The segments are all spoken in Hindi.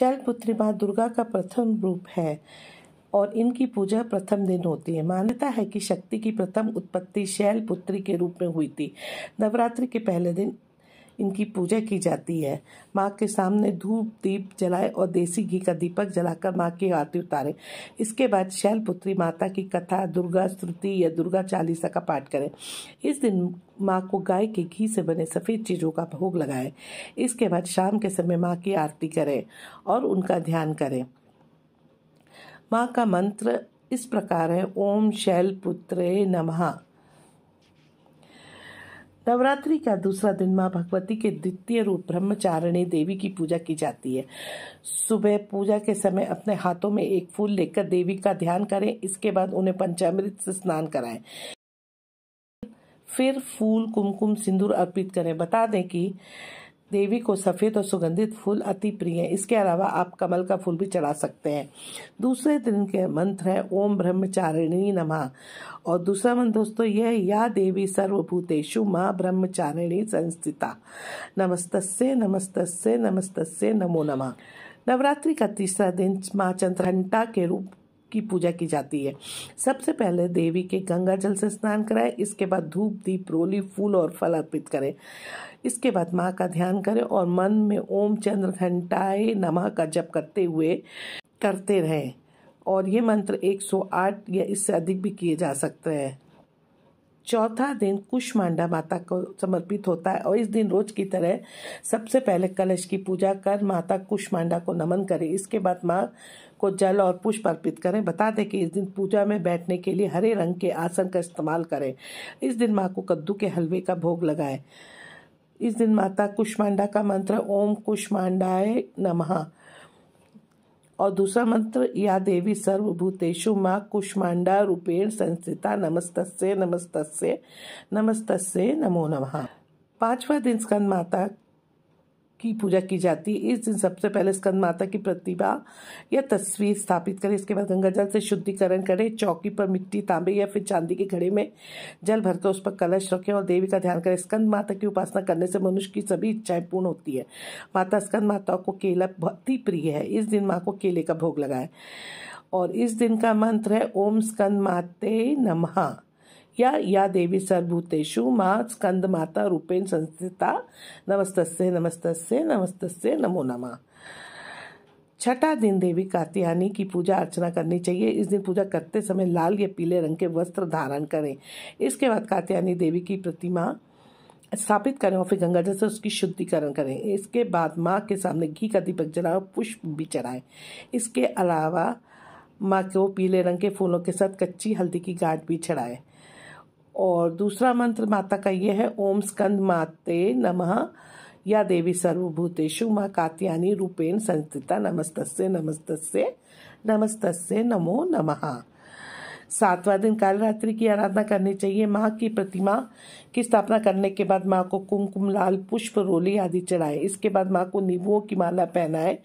शैलपुत्री माँ दुर्गा का प्रथम रूप है और इनकी पूजा प्रथम दिन होती है मान्यता है कि शक्ति की प्रथम उत्पत्ति शैलपुत्री के रूप में हुई थी नवरात्रि के पहले दिन इनकी पूजा की जाती है माँ के सामने धूप दीप जलाए और देसी घी का दीपक जलाकर माँ की आरती उतारें इसके बाद शैलपुत्री माता की कथा दुर्गा स्तुति या दुर्गा चालीसा का पाठ करें इस दिन माँ को गाय के घी से बने सफ़ेद चीज़ों का भोग लगाएं इसके बाद शाम के समय माँ की आरती करें और उनका ध्यान करें माँ का मंत्र इस प्रकार है ओम शैल पुत्रे नमः नवरात्रि का दूसरा दिन माँ भगवती के द्वितीय रूप ब्रह्मचारिणी देवी की पूजा की जाती है सुबह पूजा के समय अपने हाथों में एक फूल लेकर देवी का ध्यान करें इसके बाद उन्हें पंचामृत से स्नान कराएं फिर फूल कुमकुम सिंदूर अर्पित करें बता दें कि देवी को सफ़ेद और सुगंधित फूल अति प्रिय है इसके अलावा आप कमल का फूल भी चढ़ा सकते हैं दूसरे दिन के मंत्र है ओम ब्रह्मचारिणी नमः और दूसरा मंत्र दोस्तों यह या देवी सर्वभूतेषु माँ ब्रह्मचारिणी संस्थिता नमस्तस्य नमस्तस्य नमस्तस्य नमो नमः नवरात्रि का तीसरा दिन माँ चंद्रघंटा के रूप की पूजा की जाती है सबसे पहले देवी के गंगा जल से स्नान कराएं इसके बाद धूप दीप रोली फूल और फल अर्पित करें इसके बाद माँ का ध्यान करें और मन में ओम चंद्र घंटाए नमा का जप करते हुए करते रहें और ये मंत्र 108 या इससे अधिक भी किए जा सकते हैं चौथा दिन कुशमांडा माता को समर्पित होता है और इस दिन रोज की तरह सबसे पहले कलश की पूजा कर माता कुशमांडा को नमन करें इसके बाद माँ को जल और पुष्प अर्पित करें बता दें कि इस दिन पूजा में बैठने के लिए हरे रंग के आसन का इस्तेमाल करें इस दिन माँ को कद्दू के हलवे का भोग लगाएं इस दिन माता कुष्मांडा का मंत्र ओम कुष्मांडाय नमः और दूसरा मंत्र या देवी सर्वभूतेषु माँ कुष्मांडा रूपेण संस्थिता नमस्तस्य नमस्तस्य नमस्तस्य नमो नमः पांचवा दिन स्कंद माता की पूजा की जाती है इस दिन सबसे पहले स्कंद माता की प्रतिभा या तस्वीर स्थापित करें इसके बाद गंगा जल से शुद्धिकरण करें चौकी पर मिट्टी तांबे या फिर चांदी के घड़े में जल भरकर उस पर कलश रखें और देवी का ध्यान करें स्कंद माता की उपासना करने से मनुष्य की सभी इच्छाएं पूर्ण होती है माता स्कंद माता को केला बहुत ही प्रिय है इस दिन माँ को केले का भोग लगाए और इस दिन का मंत्र है ओम स्कंद माते नमः या या देवी सर्वभूतेषु माँ स्कंद माता रूपेण संस्थिता नमस्तस्य नमस्तस्य नमस्तस्य नमो नमः छठा दिन देवी कात्यायनी की पूजा अर्चना करनी चाहिए इस दिन पूजा करते समय लाल या पीले रंग के वस्त्र धारण करें इसके बाद कात्यायनी देवी की प्रतिमा स्थापित करें और फिर गंगा जल से उसकी शुद्धिकरण करें इसके बाद माँ के सामने घी का दीपक जलाएं और पुष्प भी चढ़ाएं इसके अलावा माँ को पीले रंग के फूलों के साथ कच्ची हल्दी की गांठ भी चढ़ाएं और दूसरा मंत्र माता का ये है ओम स्कंद माते नमः या देवी सर्वभूतेषु माँ कात्यानी रूपेण संस्थिता नमस्तस्य नमस्तस्य नमस्तस्य नमो नमः सातवां दिन कालरात्रि की आराधना करनी चाहिए माँ की प्रतिमा की स्थापना करने के बाद माँ को कुमकुम लाल पुष्प रोली आदि चढ़ाए इसके बाद माँ को नींबुओं की माला पहनाए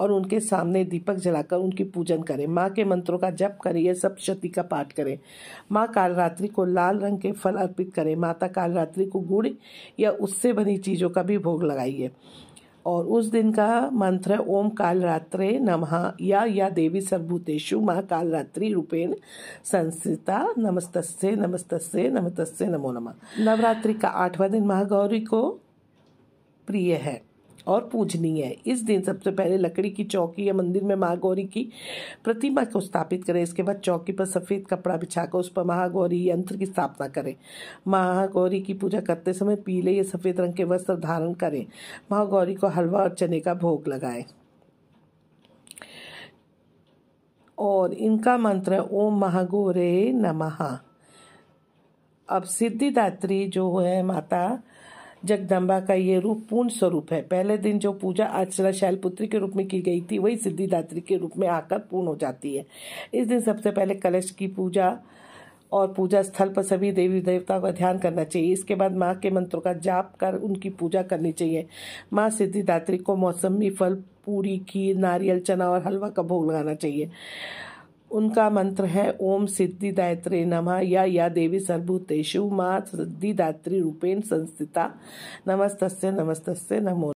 और उनके सामने दीपक जलाकर उनकी पूजन करें माँ के मंत्रों का जप करें या सप्तशती का पाठ करें माँ कालरात्रि को लाल रंग के फल अर्पित करें माता कालरात्रि को गुड़ या उससे बनी चीज़ों का भी भोग लगाइए और उस दिन का मंत्र ओम कालरात्रे नम नमः या या देवी सर्वभूतेषु माँ रूपेण संस्थिता नमस्तस्य नमस्तस्य नमस्तस्य नमो नमः नवरात्रि का आठवां दिन महागौरी को प्रिय है और पूजनी है इस दिन सबसे पहले लकड़ी की चौकी या मंदिर में महागौरी की प्रतिमा को स्थापित करें इसके बाद चौकी पर सफ़ेद कपड़ा बिछाकर उस पर महागौरी यंत्र की स्थापना करें महागौरी की पूजा करते समय पीले या सफ़ेद रंग के वस्त्र धारण करें महागौरी को हलवा और चने का भोग लगाएं और इनका मंत्र है ओम महागौरे नमः अब सिद्धिदात्री जो है माता जगदम्बा का ये रूप पूर्ण स्वरूप है पहले दिन जो पूजा अर्चना शैलपुत्री के रूप में की गई थी वही सिद्धिदात्री के रूप में आकर पूर्ण हो जाती है इस दिन सबसे पहले कलश की पूजा और पूजा स्थल पर सभी देवी देवताओं का ध्यान करना चाहिए इसके बाद माँ के मंत्रों का जाप कर उनकी पूजा करनी चाहिए माँ सिद्धिदात्री को मौसमी फल पूरी खीर नारियल चना और हलवा का भोग लगाना चाहिए उनका मंत्र है ओम सिद्धिदायत्री नमः या या देवी सर्वभूतेषु माँ सिद्धिदात्री रूपेण संस्थिता नमस्तस्य नमस्तस्य नमो